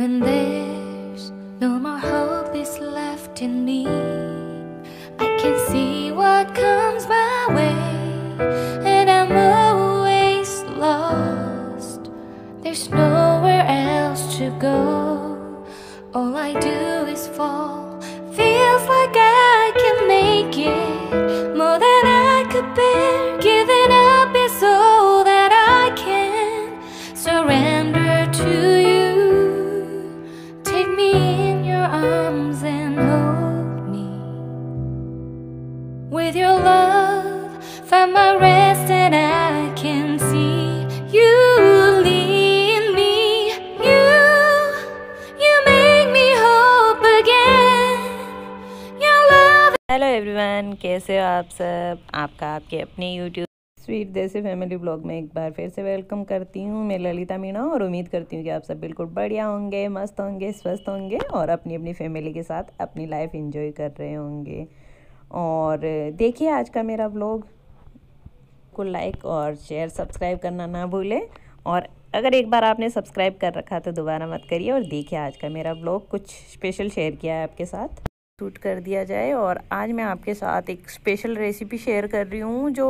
When there's no more hope is left in me, I can see what comes my way, and I'm always lost. There's nowhere else to go. कैसे हो आप सब आपका आपके अपने YouTube sweet जैसे family blog में एक बार फिर से वेलकम करती हूँ मैं ललिता मीणा और उम्मीद करती हूँ कि आप सब बिल्कुल बढ़िया होंगे मस्त होंगे स्वस्थ होंगे और अपनी अपनी फैमिली के साथ अपनी लाइफ इंजॉय कर रहे होंगे और देखिए आज का मेरा ब्लॉग को लाइक और शेयर सब्सक्राइब करना ना भूलें और अगर एक बार आपने सब्सक्राइब कर रखा तो दोबारा मत करिए और देखिए आज का मेरा ब्लॉग कुछ स्पेशल शेयर किया है आपके साथ सूट कर दिया जाए और आज मैं आपके साथ एक स्पेशल रेसिपी शेयर कर रही हूँ जो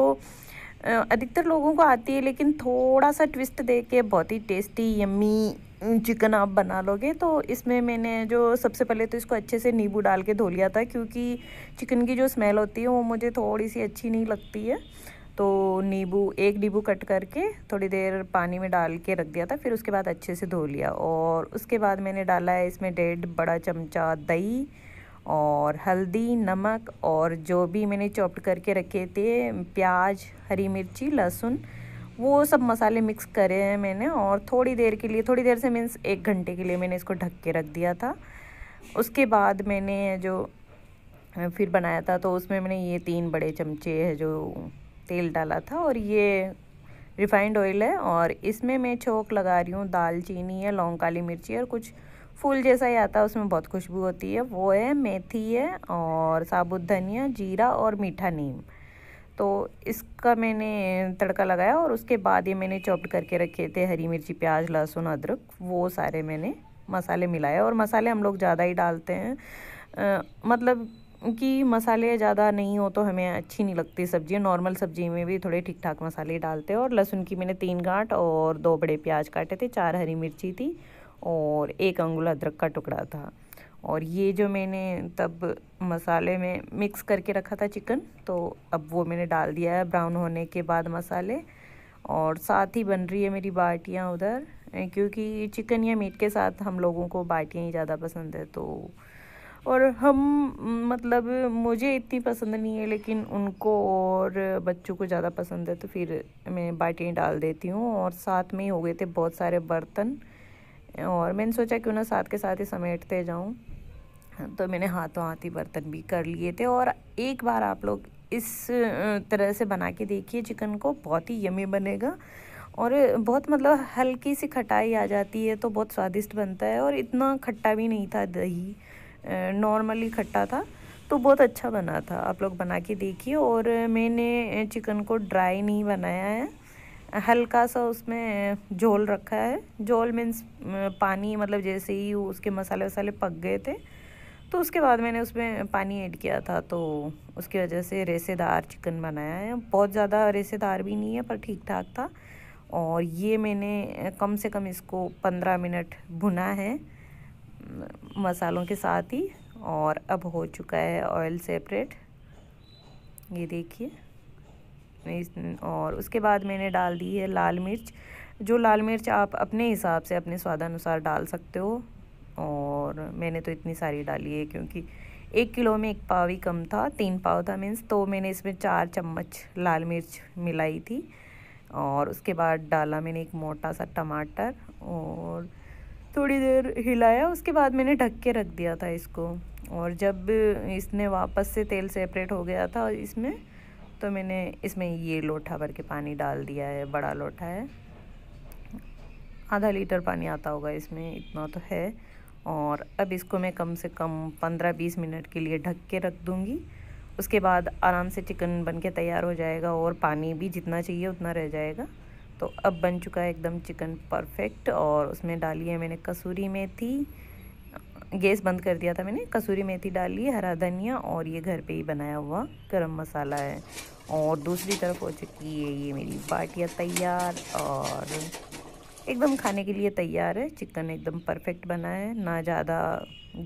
अधिकतर लोगों को आती है लेकिन थोड़ा सा ट्विस्ट दे के बहुत ही टेस्टी यम्मी चिकन आप बना लोगे तो इसमें मैंने जो सबसे पहले तो इसको अच्छे से नींबू डाल के धो लिया था क्योंकि चिकन की जो स्मेल होती है वो मुझे थोड़ी सी अच्छी नहीं लगती है तो नींबू एक नींबू कट करके थोड़ी देर पानी में डाल के रख दिया था फिर उसके बाद अच्छे से धो लिया और उसके बाद मैंने डाला है इसमें डेढ़ बड़ा चमचा दही और हल्दी नमक और जो भी मैंने चॉप्ड करके रखे थे प्याज हरी मिर्ची लहसुन वो सब मसाले मिक्स करे हैं मैंने और थोड़ी देर के लिए थोड़ी देर से मीन्स एक घंटे के लिए मैंने इसको ढक के रख दिया था उसके बाद मैंने जो फिर बनाया था तो उसमें मैंने ये तीन बड़े चमचे है जो तेल डाला था और ये रिफाइंड ऑयल है और इसमें मैं छोंक लगा रही हूँ दालचीनी या लौंग काली मिर्ची और कुछ फूल जैसा ही आता है उसमें बहुत खुशबू होती है वो है मेथी है और साबुत धनिया जीरा और मीठा नीम तो इसका मैंने तड़का लगाया और उसके बाद ये मैंने चॉप्ड करके रखे थे हरी मिर्ची प्याज लहसुन अदरक वो सारे मैंने मसाले मिलाए और मसाले हम लोग ज़्यादा ही डालते हैं आ, मतलब कि मसाले ज़्यादा नहीं हो तो हमें अच्छी नहीं लगती सब्जी नॉर्मल सब्जी में भी थोड़े ठीक ठाक मसाले डालते हैं और लहसुन की मैंने तीन गांठ और दो बड़े प्याज काटे थे चार हरी मिर्ची थी और एक अंगुल अदरक का टुकड़ा था और ये जो मैंने तब मसाले में मिक्स करके रखा था चिकन तो अब वो मैंने डाल दिया है ब्राउन होने के बाद मसाले और साथ ही बन रही है मेरी बाटियाँ उधर क्योंकि चिकन या मीट के साथ हम लोगों को बाटियाँ ही ज़्यादा पसंद है तो और हम मतलब मुझे इतनी पसंद नहीं है लेकिन उनको और बच्चों को ज़्यादा पसंद है तो फिर मैं बाटियाँ डाल देती हूँ और साथ में ही हो गए थे बहुत सारे बर्तन और मैंने सोचा क्यों ना साथ के साथ ही समेटते जाऊँ तो मैंने हाथों हाथ ही बर्तन भी कर लिए थे और एक बार आप लोग इस तरह से बना के देखिए चिकन को बहुत ही यमी बनेगा और बहुत मतलब हल्की सी खटाई आ जाती है तो बहुत स्वादिष्ट बनता है और इतना खट्टा भी नहीं था दही नॉर्मली खट्टा था तो बहुत अच्छा बना था आप लोग बना के देखिए और मैंने चिकन को ड्राई नहीं बनाया है हल्का सा उसमें झोल रखा है झोल मीन्स पानी मतलब जैसे ही उसके मसाले वसाले पक गए थे तो उसके बाद मैंने उसमें पानी ऐड किया था तो उसकी वजह से रेसेदार चिकन बनाया है बहुत ज़्यादा रेसेदार भी नहीं है पर ठीक ठाक था और ये मैंने कम से कम इसको पंद्रह मिनट भुना है मसालों के साथ ही और अब हो चुका है ऑयल सेपरेट ये देखिए और उसके बाद मैंने डाल दी है लाल मिर्च जो लाल मिर्च आप अपने हिसाब से अपने स्वादानुसार डाल सकते हो और मैंने तो इतनी सारी डाली है क्योंकि एक किलो में एक पाव ही कम था तीन पाव था मीन्स तो मैंने इसमें चार चम्मच लाल मिर्च मिलाई थी और उसके बाद डाला मैंने एक मोटा सा टमाटर और थोड़ी देर हिलाया उसके बाद मैंने ढक के रख दिया था इसको और जब इसने वापस से तेल सेपरेट हो गया था इसमें तो मैंने इसमें ये लोटा भर के पानी डाल दिया है बड़ा लोटा है आधा लीटर पानी आता होगा इसमें इतना तो है और अब इसको मैं कम से कम पंद्रह बीस मिनट के लिए ढक के रख दूँगी उसके बाद आराम से चिकन बन के तैयार हो जाएगा और पानी भी जितना चाहिए उतना रह जाएगा तो अब बन चुका है एकदम चिकन परफेक्ट और उसमें डाली है मैंने कसूरी मेथी गैस बंद कर दिया था मैंने कसूरी मेथी डाली हरा धनिया और ये घर पे ही बनाया हुआ गरम मसाला है और दूसरी तरफ हो चुकी है ये मेरी बाटियाँ तैयार और एकदम खाने के लिए तैयार है चिकन एकदम परफेक्ट बना है ना ज़्यादा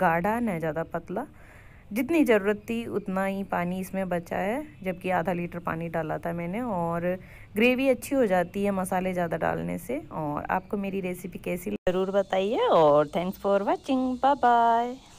गाढ़ा ना ज़्यादा पतला जितनी ज़रूरत थी उतना ही पानी इसमें बचा है जबकि आधा लीटर पानी डाला था मैंने और ग्रेवी अच्छी हो जाती है मसाले ज़्यादा डालने से और आपको मेरी रेसिपी कैसी ज़रूर बताइए और thanks for watching bye bye